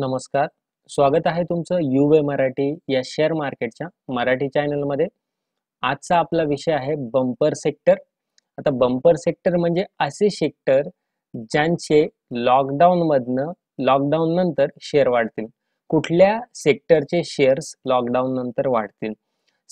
नमस्कार स्वागत आहे तुमचं यू वे मराठी या शेअर मार्केटच्या मराठी चॅनलमध्ये आजचा आपला विषय आहे बंपर सेक्टर आता बंपर सेक्टर म्हणजे असे सेक्टर ज्यांचे लॉकडाऊनमधनं लॉकडाऊन नंतर शेअर वाढतील कुठल्या सेक्टरचे शेअर्स लॉकडाऊन नंतर वाढतील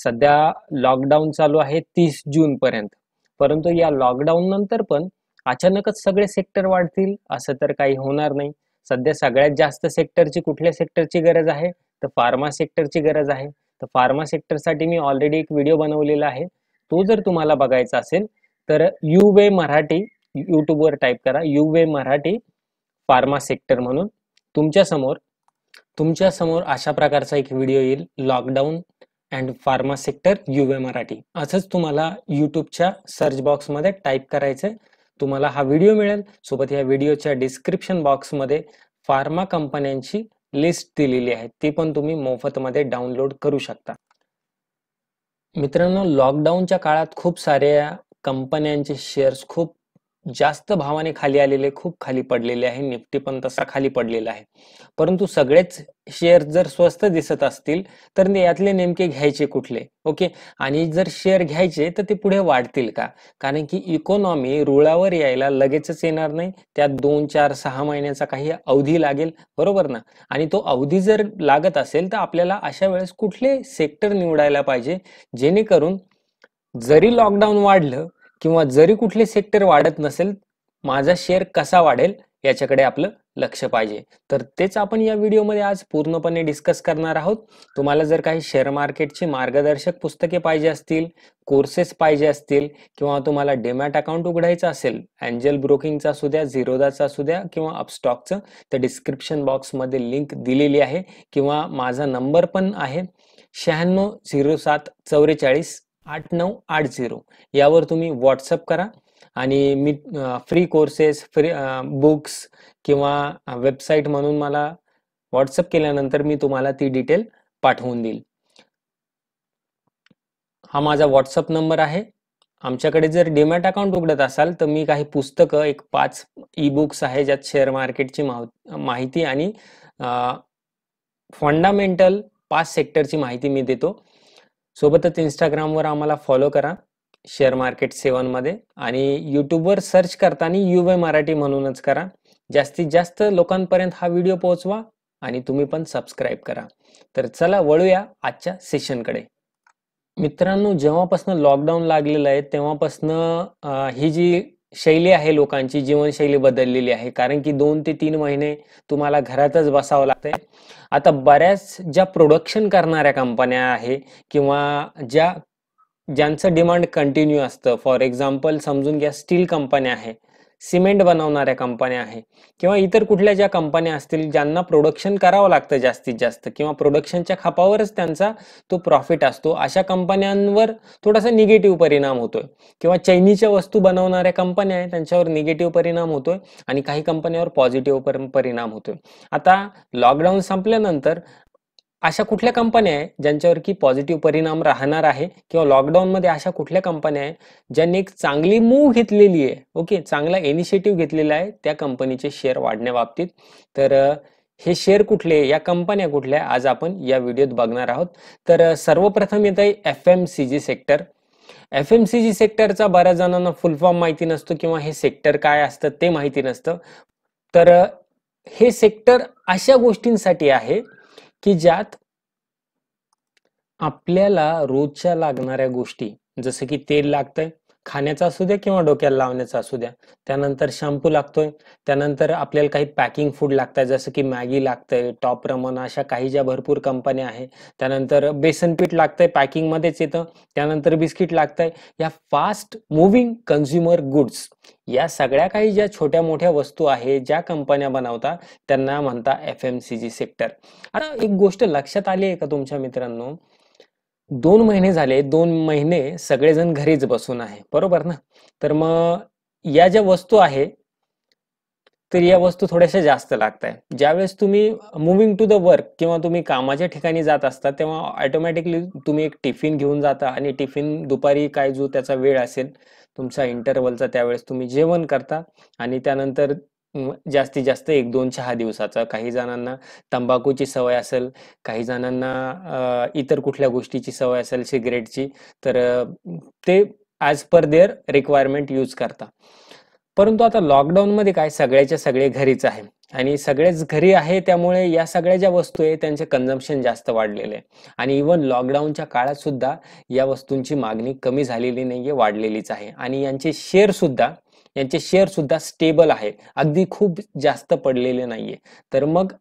सध्या लॉकडाऊन चालू आहे तीस जून पर्यंत परंतु या लॉकडाऊन नंतर पण अचानकच सगळे सेक्टर वाढतील असं तर काही होणार नाही सध्या सगळ्यात जास्त सेक्टरची कुठल्या सेक्टरची गरज आहे तर फार्मा सेक्टरची गरज आहे तर फार्मा सेक्टरसाठी मी ऑलरेडी एक व्हिडिओ बनवलेला आहे तो जर तुम्हाला बघायचा असेल तर यू वे मराठी युट्यूबवर टाईप करा U way Marathi pharma sector म्हणून तुमच्यासमोर तुमच्यासमोर अशा प्रकारचा एक व्हिडिओ येईल lockdown and pharma sector U way Marathi असंच तुम्हाला युट्यूबच्या सर्च बॉक्समध्ये टाईप करायचं तुम्हाला हा व्हिडिओ मिळेल सोबत या व्हिडिओच्या डिस्क्रिप्शन बॉक्समध्ये फार्मा कंपन्यांची लिस्ट दिलेली आहे ती पण तुम्ही मोफतमध्ये डाउनलोड करू शकता मित्रांनो लॉकडाऊनच्या काळात खूप साऱ्या कंपन्यांचे शेअर्स खूप जास्त भावाने खाली आलेले खूप खाली पडलेले आहे निफ्टी पण तसा खाली पडलेला आहे परंतु सगळेच शेअर जर स्वस्त दिसत असतील तर यातले नेमके घ्यायचे कुठले ओके आणि जर शेअर घ्यायचे तर ते पुढे वाढतील का कारण की इकॉनॉमी रुळावर यायला लगेचच येणार नाही त्यात दोन चार सहा महिन्याचा काही अवधी लागेल बरोबर ना आणि तो अवधी जर लागत असेल तर आपल्याला अशा वेळेस कुठले सेक्टर निवडायला पाहिजे जेणेकरून जरी लॉकडाऊन वाढलं किंवा जरी कुठले सेक्टर वाढत नसेल माझा शेअर कसा वाढेल याच्याकडे आपलं लक्ष पाहिजे तर तेच आपण या व्हिडिओमध्ये आज पूर्णपणे डिस्कस करणार आहोत तुम्हाला जर काही शेअर मार्केटची मार्गदर्शक पुस्तके पाहिजे असतील कोर्सेस पाहिजे असतील किंवा तुम्हाला डेमॅट अकाउंट उघडायचं असेल अँजल ब्रोकिंगचा असू द्या झिरोदाचा असू द्या किंवा अपस्टॉकचं तर डिस्क्रिप्शन बॉक्समध्ये लिंक दिलेली आहे किंवा माझा नंबर पण आहे शहाण्णव झिरो सात चौवेचाळीस आठ नऊ आठ झिरो यावर तुम्ही व्हॉट्सअप करा आणि मी फ्री कोर्सेस फ्री बुक्स किंवा वेबसाईट म्हणून मला व्हॉट्सअप केल्यानंतर मी तुम्हाला ती डिटेल पाठवून देईल हा माझा व्हॉट्सअप नंबर आहे आमच्याकडे जर डीमॅट अकाउंट उघडत असाल तर मी काही पुस्तकं एक पाच ई बुक्स आहे ज्यात शेअर मार्केटची माहिती आणि फंडामेंटल पाच सेक्टरची माहिती मी देतो सोबतच इंस्टाग्रामवर आम्हाला फॉलो करा शेअर मार्केट सेवांमध्ये आणि यूट्यूबवर सर्च करताना यू वे मराठी म्हणूनच करा जास्तीत जास्त लोकांपर्यंत हा व्हिडिओ पोहोचवा आणि तुम्ही पण सबस्क्राईब करा तर चला वळूया आजच्या सेशनकडे मित्रांनो जेव्हापासून लॉकडाऊन लागलेलं आहे तेव्हापासनं ही जी शैली आहे लोकांची जीवनशैली बदललेली आहे कारण की दोन ते तीन महिने तुम्हाला घरातच बसावं लागतंय आता बऱ्याच ज्या प्रोडक्शन करणाऱ्या कंपन्या आहे किंवा ज्या ज्यांचं डिमांड कंटिन्यू असतं फॉर एक्झाम्पल समजून घ्या स्टील कंपन्या आहे सिमेंट बनवणाऱ्या कंपन्या आहे किंवा इतर कुठल्या ज्या कंपन्या असतील ज्यांना प्रोडक्शन करावं लागतं जास्तीत जास्त किंवा प्रोडक्शनच्या खपावरच त्यांचा तो प्रॉफिट असतो अशा कंपन्यांवर थोडासा निगेटिव्ह परिणाम होतोय किंवा चैनीच्या वस्तू बनवणाऱ्या कंपन्या आहेत त्यांच्यावर निगेटिव्ह परिणाम होतोय आणि काही कंपन्यांवर पॉझिटिव्ह परिणाम होतोय आता लॉकडाऊन संपल्यानंतर अशा कुठल्या कंपन्या आहे ज्यांच्यावर की पॉझिटिव्ह परिणाम राहणार आहे किंवा लॉकडाऊनमध्ये अशा कुठल्या कंपन्या आहे ज्यांनी एक चांगली मूव्ह घेतलेली आहे ओके चांगला इनिशिएटिव्ह घेतलेला आहे त्या कंपनीचे शेअर वाढण्याबाबतीत तर हे शेअर कुठले या कंपन्या कुठल्या आज आपण या व्हिडिओत बघणार आहोत तर सर्वप्रथम येत आहे F M C G sector F M C G सेक्टरचा बऱ्याच जणांना फुल फॉर्म माहिती नसतो किंवा हे सेक्टर काय असतं ते माहिती नसतं तर हे सेक्टर अशा गोष्टींसाठी आहे की ज्यात आपल्याला रोजच्या लागणाऱ्या गोष्टी जसं की तेल लागतंय खाण्याचा असू द्या किंवा डोक्याला लावण्याचा असू द्या त्यानंतर शॅम्पू लागतोय त्यानंतर आपल्याला काही पॅकिंग फूड लागतंय जसं की मॅगी लागतंय टॉप रमन अशा काही ज्या भरपूर कंपन्या आहे त्यानंतर बेसन पीठ लागतंय पॅकिंगमध्येच येतं त्यानंतर बिस्किट लागतंय या फास्ट मुव्हिंग कन्झ्युमर गुड्स या सगळ्या काही ज्या छोट्या मोठ्या वस्तू आहे ज्या कंपन्या बनवतात त्यांना म्हणता F M C G sector आता एक गोष्ट लक्षात आली आहे का तुमच्या मित्रांनो दोन महिने झाले दोन महिने सगळेजण घरीच बसून आहे बरोबर ना तर मग या ज्या वस्तू आहे तर या वस्तू थोड्याशा जास्त लागत आहे ज्यावेळेस तुम्ही मुव्हिंग टू द वर्क किंवा तुम्ही कामाच्या ठिकाणी जात असता तेव्हा ऑटोमॅटिकली तुम्ही एक टिफिन घेऊन जाता आणि टिफिन दुपारी काय जो त्याचा वेळ असेल तुमचा इंटरवलचा त्यावेळेस तुम्ही जेवण करता आणि त्यानंतर जास्तीत जास्त एक दोन चहा दिवसाचा काही जणांना तंबाखूची सवय असेल काही जणांना इतर कुठल्या गोष्टीची सवय असेल सिगरेटची तर ते as per their requirement use करता परंतु आता लॉकडाऊनमध्ये काय सगळ्याच्या सगळे घरीच आहे आणि सगळेच घरी आहे त्यामुळे या सगळ्या ज्या वस्तू आहे त्यांचे कन्झम्पशन जास्त वाढलेले आहे आणि इवन लॉकडाऊनच्या काळात सुद्धा या वस्तूंची मागणी कमी झालेली नाहीये वाढलेलीच आहे आणि यांचे शेअर सुद्धा यांचे शेअर सुद्धा स्टेबल आहे अगदी खूप जास्त पडलेले नाहीये तर मग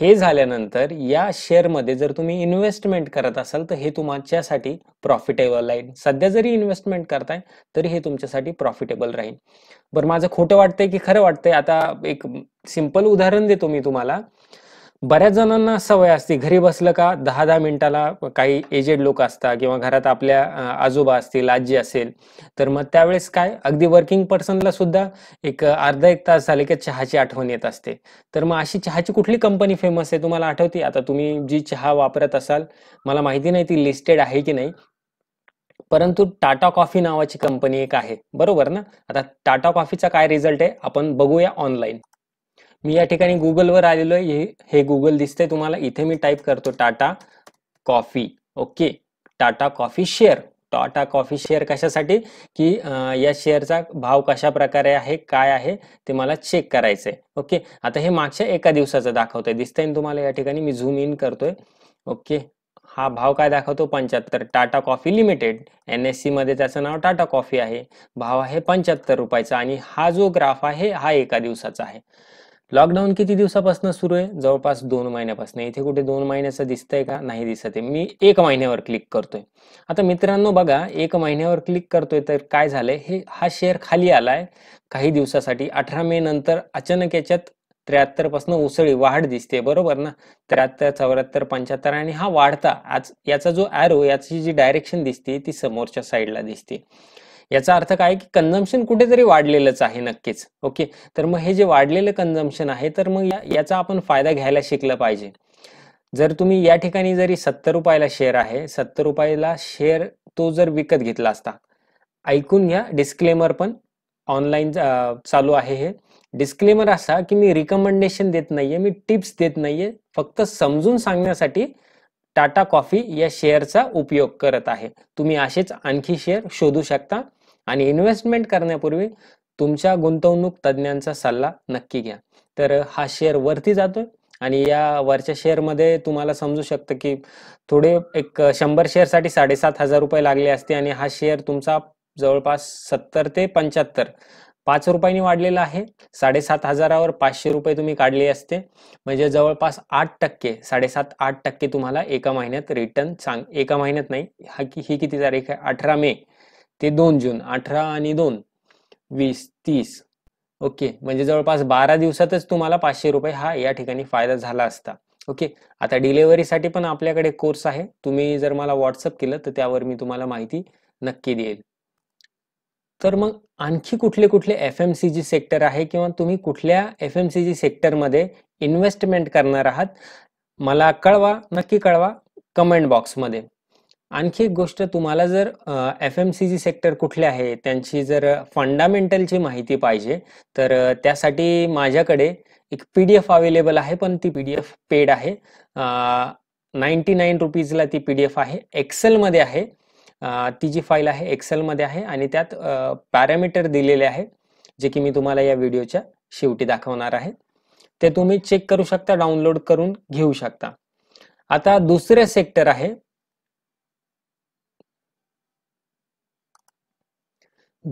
हे झाल्यानंतर या शेअरमध्ये जर तुम्ही इन्व्हेस्टमेंट करत असाल तर हे तुमच्यासाठी प्रॉफिटेबल राहील सध्या जरी इन्व्हेस्टमेंट करताय तरी हे तुमच्यासाठी प्रॉफिटेबल राहील बरं माझं खोटं वाटतंय की खरं वाटतंय आता एक सिंपल उदाहरण देतो मी तुम्हाला बऱ्याच जणांना सवय असते घरी बसलं का दहा दहा मिनिटाला काही एजेड लोक असतात किंवा घरात आपल्या आजोबा असतील आजी असेल तर मग त्यावेळेस काय अगदी वर्किंग पर्सनला सुद्धा एक अर्धा एक तास झाले की चहाची आठवण येत असते तर मग अशी चहाची कुठली कंपनी फेमस आहे तुम्हाला आठवते आता तुम्ही जी चहा वापरत असाल मला माहिती नाही ती लिस्टेड आहे की नाही परंतु टाटा कॉफी नावाची कंपनी एक आहे बरोबर ना आता टाटा कॉफीचा काय रिझल्ट आहे आपण बघूया ऑनलाईन मी या ठिकाणी गुगलवर आलेलो आहे हे गुगल दिसतंय तुम्हाला इथे मी टाईप करतो Tata coffee okay Tata coffee share Tata coffee share कशासाठी की या शेअरचा भाव कशा प्रकारे आहे काय आहे ते मला चेक करायचंय ओके आता हे मागच्या एका दिवसाचं दाखवतंय दिसतंय तुम्हाला या ठिकाणी मी झूम इन करतोय ओके हा भाव काय दाखवतो पंच्याहत्तर Tata coffee limited N S C मध्ये त्याचं नाव टाटा कॉफी आहे भाव आहे पंच्याहत्तर रुपयाचा आणि हा जो ग्राफ आहे हा एका दिवसाचा आहे लॉकडाऊन किती दिवसापासून सुरू आहे जवळपास दोन महिन्यापासून इथे कुठे दोन महिन्याचं दिसतंय का नाही दिसत आहे मी एक महिन्यावर क्लिक करतोय आता मित्रांनो बघा एक महिन्यावर क्लिक करतोय तर काय झालंय हे हा शेअर खाली आलाय काही दिवसासाठी अठरा मे नंतर अचानक याच्यात त्र्याहत्तर पासून उसळी वाढ दिसते बरोबर ना त्र्याहत्तर चौऱ्याहत्तर पंच्याहत्तर आणि हा वाढता आज याचा जो ॲरो याची जी डायरेक्शन दिसते ती समोरच्या साईडला दिसते याचा अर्थ काय की कन्झम्पन कुठेतरी वाढलेलंच आहे नक्कीच ओके तर मग हे जे वाढलेलं कन्झम्पन आहे तर मग याचा आपण फायदा घ्यायला शिकलं पाहिजे जर तुम्ही या ठिकाणी जरी सत्तर रुपयाला शेअर आहे सत्तर रुपयाला शेअर तो जर विकत घेतला असता ऐकून घ्या डिस्क्लेमर पण ऑनलाईन चालू आहे हे डिस्क्लेमर असा की मी रिकमेंडेशन देत नाहीये मी टिप्स देत नाहीये फक्त समजून सांगण्यासाठी टाटा कॉफी या शेअरचा उपयोग करत आहे तुम्ही असेच आणखी शेअर शोधू शकता आणि इन्व्हेस्टमेंट करण्यापूर्वी तुमच्या गुंतवणूक तज्ज्ञांचा सल्ला नक्की घ्या तर हा शेअर वरती जातोय आणि या वरच्या मध्ये तुम्हाला समजू शकतं की थोडे एक शंभर साठी साडेसात हजार रुपये लागले असते आणि हा शेअर तुमचा जवळपास सत्तर ते पंच्याहत्तर पाच रुपयांनी वाढलेला आहे साडेसात हजारावर पाचशे रुपये तुम्ही काढले असते म्हणजे जवळपास आठ टक्के साडेसात आठ टक्के तुम्हाला एका महिन्यात रिटर्न सांग एका महिन्यात नाही हा की ही किती तारीख आहे अठरा मे ते दोन जून अठरा आणि दोन वीस तीस ओके म्हणजे जवळपास बारा दिवसातच तुम्हाला पाचशे रुपये हा या ठिकाणी फायदा झाला असता ओके आता डिलेव्हरीसाठी पण आपल्याकडे कोर्स आहे तुम्ही जर मला व्हॉट्सअप केलं तर त्यावर मी तुम्हाला माहिती नक्की देईल तर मग आणखी कुठले कुठले F M C G sector आहे किंवा तुम्ही कुठल्या एफ एम सी जी सेक्टरमध्ये इन्व्हेस्टमेंट करणार आहात मला कळवा नक्की कळवा कमेंट बॉक्समध्ये आणखी एक गोष्ट तुम्हाला जर F M C G sector कुठले आहे त्यांची जर फंडामेंटलची माहिती पाहिजे तर त्यासाठी माझ्याकडे एक पी डी एफ अवेलेबल आहे पण ती पी डी एफ पेड आहे नाईन्टी नाईन रुपीजला ती पी डी एफ आहे एक्सेलमध्ये आहे ती जी फाईल आहे एक्सेलमध्ये आहे आणि त्यात पॅरामीटर दिलेले आहे जे की मी तुम्हाला या व्हिडिओच्या शेवटी दाखवणार आहे ते तुम्ही चेक करू शकता डाउनलोड करून घेऊ शकता आता दुसरे सेक्टर आहे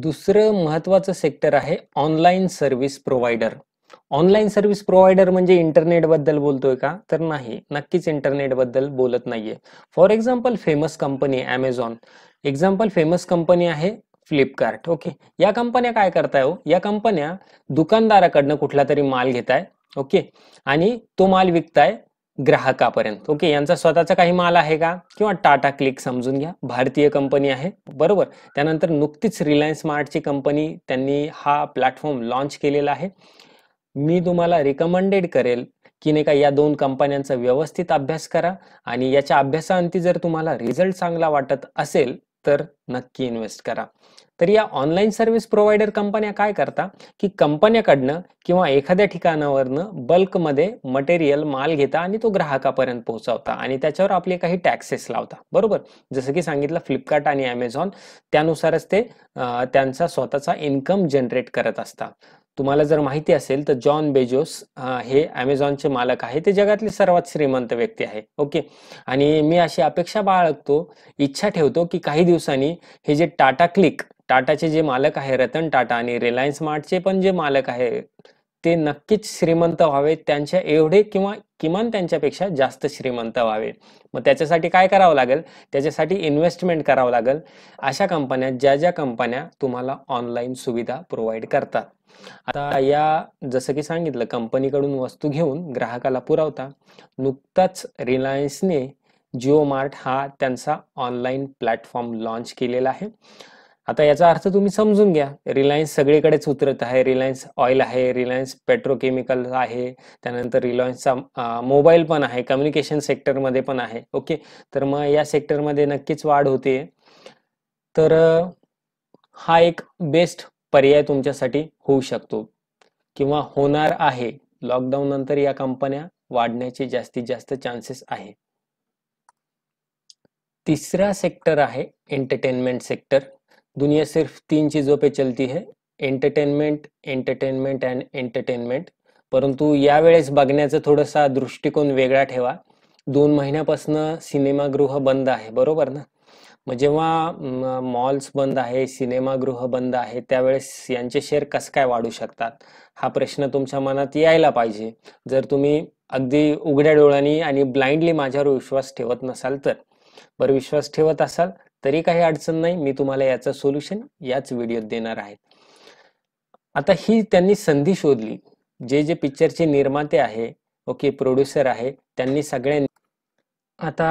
दुसरं महत्वाचं सेक्टर आहे online service provider online service provider म्हणजे इंटरनेट बद्दल बोलतोय का तर नाही नक्कीच इंटरनेट बद्दल बोलत नाहीये for example famous company Amazon example famous company आहे फ्लिपकार्ट ओके या कंपन्या काय करताय हो या कंपन्या दुकानदाराकडनं कुठला तरी माल घेताय ओके आणि तो माल विकताय ग्राहकापर्यंत ओके यांचा स्वतःचा काही माल आहे का किंवा टाटा क्लिक समजून घ्या भारतीय कंपनी आहे बरोबर त्यानंतर नुकतीच रिलायन्स स्मार्टची कंपनी त्यांनी हा प्लॅटफॉर्म लॉन्च केलेला आहे मी तुम्हाला रिकमेंडेड करेल की नाही का या दोन कंपन्यांचा व्यवस्थित अभ्यास करा आणि याच्या अभ्यासाअंती जर तुम्हाला रिझल्ट चांगला वाटत असेल तर नक्की इन्व्हेस्ट करा तर या ऑनलाईन सर्व्हिस प्रोव्हायडर कंपन्या काय करता की कंपन्याकडनं किंवा एखाद्या ठिकाणावरनं बल्कमध्ये मटेरियल माल घेता आणि तो ग्राहकापर्यंत पोहोचवता आणि त्याच्यावर आपले काही टॅक्सेस लावता बरोबर जसं की सांगितलं फ्लिपकार्ट आणि अमेझॉन त्यानुसारच ते त्यांचा स्वतःचा इन्कम जनरेट करत असतात तुम्हाला जर माहिती असेल तर जॉन बेजोस हे अमेझॉनचे मालक आहे ते जगातले सर्वात श्रीमंत व्यक्ती आहे ओके आणि मी अशी अपेक्षा बाळगतो इच्छा ठेवतो की काही दिवसांनी हे जे टाटा क्लिक टाटाचे जे मालक आहे रतन टाटा आणि रिलायन्स मार्टचे पण जे मालक आहे ते नक्कीच श्रीमंत व्हावे त्यांच्या एवढे किंवा किमान त्यांच्यापेक्षा जास्त श्रीमंत व्हावे मग त्याच्यासाठी काय करावं लागेल त्याच्यासाठी इन्व्हेस्टमेंट करावं लागेल अशा कंपन्या ज्या ज्या कंपन्या तुम्हाला ऑनलाईन सुविधा प्रोव्हाइड करतात आता या जसं की सांगितलं कंपनीकडून वस्तू घेऊन ग्राहकाला पुरवता नुकताच रिलायन्सने जिओ मार्ट हा त्यांचा ऑनलाईन प्लॅटफॉर्म लॉन्च केलेला आहे आता याचा अर्थ तुम्ही समजून घ्या रिलायन्स सगळीकडेच उतरत आहे रिलायन्स ऑइल आहे रिलायन्स पेट्रोकेमिकल आहे त्यानंतर रिलायन्सचा मोबाईल पण आहे कम्युनिकेशन सेक्टरमध्ये पण आहे ओके तर मग या सेक्टरमध्ये नक्कीच वाढ होते तर हा एक बेस्ट पर्याय तुमच्यासाठी होऊ शकतो किंवा होणार आहे लॉकडाऊन नंतर या कंपन्या वाढण्याचे जास्तीत जास्त चान्सेस आहे तिसरा सेक्टर आहे एंटरटेनमेंट सेक्टर दुनिया सिर्फ तीन चीज़ों पे चलती है एंटरटेनमेंट एंटरटेनमेंट अँड एंटरटेनमेंट परंतु यावेळेस बघण्याचा थोडासा दृष्टिकोन वेगळा ठेवा दोन महिन्यापासनं सिनेमागृह बंद आहे बरोबर ना मग जेव्हा मॉल्स बंद आहे सिनेमागृह बंद आहे त्यावेळेस यांचे शेअर कस काय वाढू शकतात हा प्रश्न तुमच्या मनात यायला पाहिजे जर तुम्ही अगदी उघड्या डोळ्यांनी आणि ब्लाइंडली माझ्यावर विश्वास ठेवत नसाल तर बरं विश्वास ठेवत असाल तरी काही अडचण नाही मी तुम्हाला याचं सोल्युशन याच व्हिडिओत देणार आहे आता ही त्यांनी संधी शोधली जे जे पिक्चरचे निर्माते आहे ओके प्रोड्युसर आहे त्यांनी सगळ्यांनी आता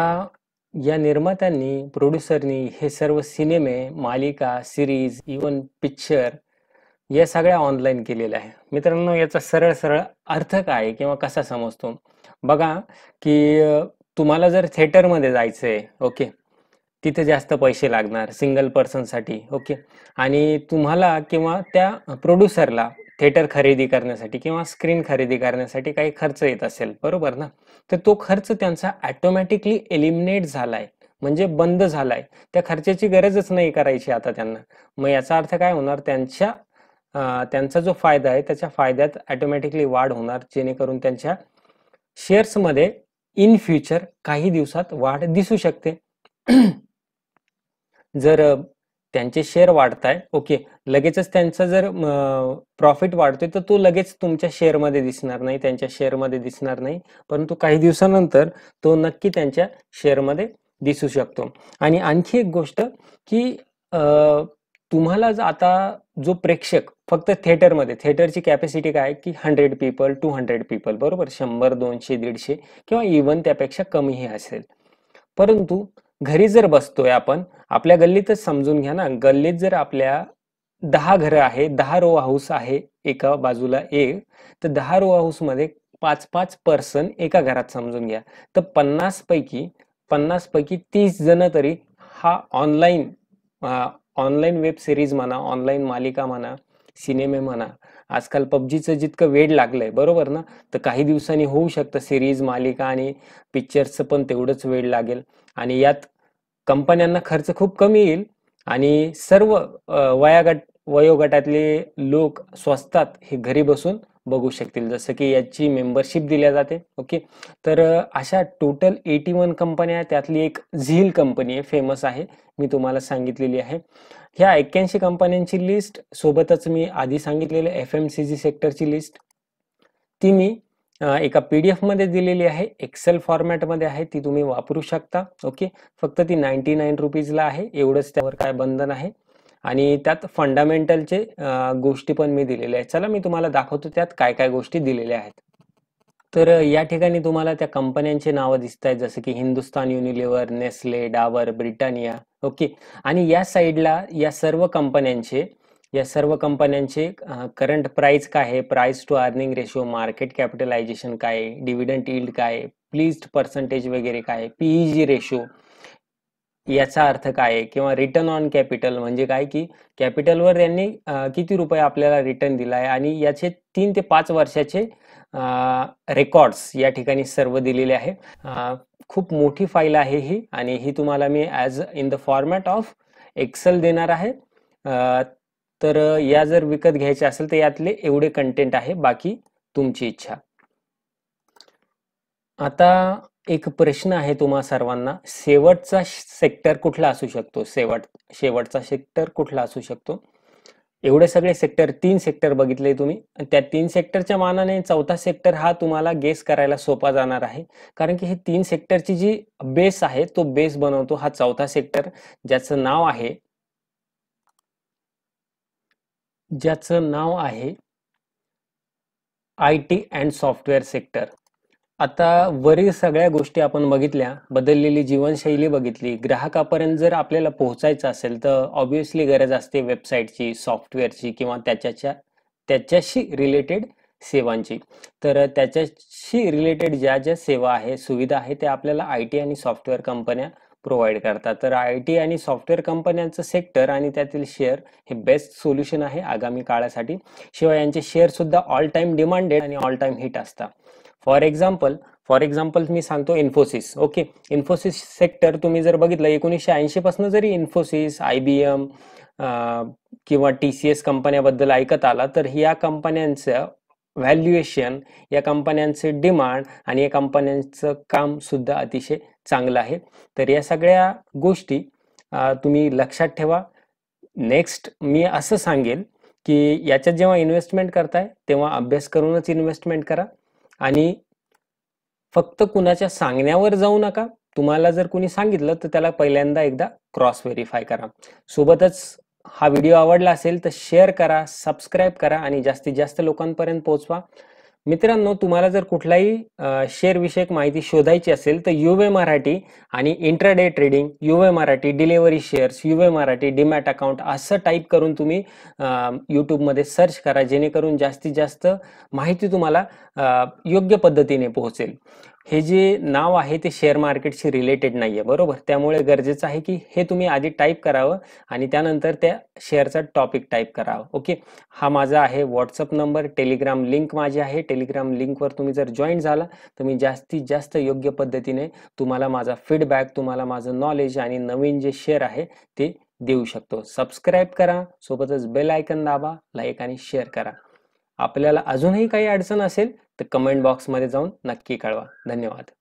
या निर्मात्यांनी प्रोड्युसरनी हे सर्व सिनेमे मालिका सिरीज इवन पिक्चर या सगळ्या ऑनलाईन केलेल्या आहे मित्रांनो याचा सरळ सरळ अर्थ काय किंवा कसा समजतो बघा की तुम्हाला जर थिएटरमध्ये जायचं आहे ओके तिथे जास्त पैसे लागणार सिंगल पर्सनसाठी ओके आणि तुम्हाला किंवा त्या प्रोड्युसरला थिएटर खरेदी करण्यासाठी किंवा स्क्रीन खरेदी करण्यासाठी काही खर्च येत असेल बरोबर ना तर तो खर्च त्यांचा ॲटोमॅटिकली एलिमिनेट झालाय म्हणजे बंद झालाय त्या खर्चाची गरजच नाही करायची आता त्यांना मग याचा अर्थ काय होणार त्यांच्या त्यांचा जो फायदा आहे त्याच्या फायद्यात ॲटोमॅटिकली वाढ होणार जेणेकरून त्यांच्या शेअर्समध्ये इन फ्युचर काही दिवसात वाढ दिसू शकते जर त्यांचे शेअर वाढताय ओके लगेचच त्यांचा जर प्रॉफिट वाढतोय तर तो लगेच तुमच्या शेअरमध्ये दिसणार नाही त्यांच्या शेअरमध्ये दिसणार नाही परंतु काही दिवसानंतर तो नक्की त्यांच्या शेअरमध्ये दिसू शकतो आणि आणखी एक गोष्ट की तुम्हाला आता जो प्रेक्षक फक्त थिएटरमध्ये थिएटरची कॅपॅसिटी काय की hundred people two hundred people बरोबर शंभर दोनशे दीडशे किंवा इवन त्यापेक्षा कमीही असेल परंतु घरी जर बसतोय आपण आपल्या गल्लीतच समजून घ्या ना गल्लीत जर आपल्या दहा घरं आहे दहा रो हाऊस आहे एका बाजूला एक तर दहा रो हाऊसमध्ये पाच पाच पर्सन एका घरात समजून घ्या तर पन्नास पैकी पन्नास पैकी तीस जण तरी हा ऑनलाईन ऑनलाईन वेब सिरीज म्हणा ऑनलाईन मालिका म्हणा सिनेमे म्हणा आजकाल पबजीचं जितकं वेळ लागलंय बरोबर ना तर काही दिवसांनी होऊ शकतं सिरीज मालिका आणि पिक्चरचं पण तेवढंच वेळ लागेल आणि यात कंपन्यांना खर्च खूप कमी येईल आणि सर्व वयागट वयोगटातले लोक स्वस्तात हे घरी बसून बघू शकतील जसं की याची मेंबरशिप दिल्या जाते ओके तर अशा टोटल एटी वन कंपन्या त्यातली एक झील कंपनी आहे फेमस आहे मी तुम्हाला सांगितलेली आहे ह्या एक्क्याऐंशी कंपन्यांची लिस्ट सोबतच मी आधी सांगितलेलं एफ एम सी जी सेक्टरची लिस्ट ती मी एका पी डी एफमध्ये दिलेली आहे एक्सेल फॉर्मॅटमध्ये आहे ती तुम्ही वापरू शकता ओके फक्त ती नाईन्टी नाईन रुपीजला आहे एवढंच त्यावर काय बंधन आहे आणि त्यात फंडामेंटलचे गोष्टी पण मी दिलेल्या आहेत चला मी तुम्हाला दाखवतो त्यात काय काय गोष्टी दिलेल्या आहेत तर या ठिकाणी तुम्हाला त्या कंपन्यांची नावं दिसत आहेत जसं की Hindustan Unilever Nestle Dabur Britannia okay आणि या साईडला या सर्व कंपन्यांचे या सर्व कंपन्यांचे करंट प्राइस काय आहे price to earning ratio market capitalization काय डिव्हिडंट इल्ड काय प्लीज पर्सेंटेज वगैरे काय पीईजी जी रेशो याचा अर्थ काय आहे किंवा रिटर्न ऑन कॅपिटल म्हणजे काय की कॅपिटलवर त्यांनी किती रुपये आपल्याला रिटर्न दिला आहे आणि याचे तीन ते पाच वर्षाचे रेकॉर्ड्स या ठिकाणी सर्व दिलेले आहे खूप मोठी फाईल आहे ही आणि ही तुम्हाला मी as in the format of Excel देणार आहे तर या जर विकत घ्यायचे असेल तर यातले एवढे कंटेंट आहे बाकी तुमची इच्छा आता एक प्रश्न आहे तुम्हा सर्वांना शेवटचा सेक्टर कुठला असू शकतो शेवट शेवटचा सेक्टर कुठला असू शकतो एवढे सगळे सेक्टर तीन सेक्टर बघितले तुम्ही त्या तीन सेक्टरच्या मानाने चौथा सेक्टर हा तुम्हाला गेस करायला सोपा जाणार आहे कारण की हे तीन सेक्टरची जी बेस आहे तो बेस बनवतो हा चौथा सेक्टर ज्याचं नाव आहे ज्याचं नाव आहे I T and software sector आता वरील सगळ्या गोष्टी आपण बघितल्या बदललेली जीवनशैली बघितली ग्राहकापर्यंत जर आपल्याला पोहोचायचं असेल तर ऑब्विसली गरज असते वेबसाईटची सॉफ्टवेअरची किंवा त्याच्याच्या त्याच्याशी रिलेटेड सेवांची तर त्याच्याशी रिलेटेड ज्या ज्या सेवा आहे सुविधा आहे त्या आपल्याला आय टी आणि सॉफ्टवेअर कंपन्या प्रोव्हाइड करतात तर आय टी आणि सॉफ्टवेअर कंपन्यांचं सेक्टर आणि त्यातील शेअर हे बेस्ट सोल्युशन आहे आगामी काळासाठी शिवाय यांचे शेअर सुद्धा ऑल टाईम डिमांडेड आणि ऑल टाईम हिट असतात फॉर एक्झाम्पल फॉर एक्झाम्पल मी सांगतो इन्फोसिस ओके इन्फोसिस सेक्टर तुम्ही जर बघितलं एकोणीसशे पासून जरी इन्फोसिस आय बी एम किंवा टी सी एस कंपन्याबद्दल ऐकत आला तर ह्या कंपन्यांचं व्हॅल्युएशन या कंपन्यांचे डिमांड आणि या कंपन्यांचं काम सुद्धा अतिशय चांगलं आहे तर या सगळ्या गोष्टी तुम्ही लक्षात ठेवा नेक्स्ट मी असं सांगेल की याच्यात जेव्हा इन्व्हेस्टमेंट करताय तेव्हा अभ्यास करूनच इन्व्हेस्टमेंट करा आणि फक्त कुणाच्या सांगण्यावर जाऊ नका तुम्हाला जर कुणी सांगितलं तर त्याला पहिल्यांदा एकदा क्रॉस व्हेरीफाय करा सोबतच हा व्हिडिओ आवडला असेल तर शेअर करा सबस्क्राईब करा आणि जास्तीत जास्त लोकांपर्यंत पोहोचवा मित्रांनो तुम्हाला जर कुठलाही शेअर विषयक माहिती शोधायची असेल तर युवे मराठी आणि इंट्राडे ट्रेडिंग युवे मराठी डिलेवरी शेअर्स युवे मराठी डिमॅट अकाउंट असं टाईप करून तुम्ही युट्यूबमध्ये सर्च करा जेणेकरून जास्तीत जास्त माहिती तुम्हाला योग्य पद्धतीने पोहोचेल हे जे नाव आहे ते शेअर मार्केटशी रिलेटेड नाही आहे बरोबर त्यामुळे गरजेचं आहे की हे तुम्ही आधी टाईप करावं आणि त्यानंतर त्या शेअरचा टॉपिक टाईप करावं ओके हा माझा आहे व्हॉट्सअप नंबर टेलिग्राम लिंक माझी आहे टेलिग्राम लिंकवर तुम्ही जर जॉईन झाला तर मी जास्तीत जास्त योग्य पद्धतीने तुम्हाला माझा फीडबॅक तुम्हाला माझं नॉलेज आणि नवीन जे शेअर आहे ते देऊ शकतो सबस्क्राईब करा सोबतच बेल आयकन दाबा लाईक आणि शेअर करा आपल्याला अजूनही काही अडचण असेल तर कमेंट बॉक्समध्ये जाऊन नक्की कळवा धन्यवाद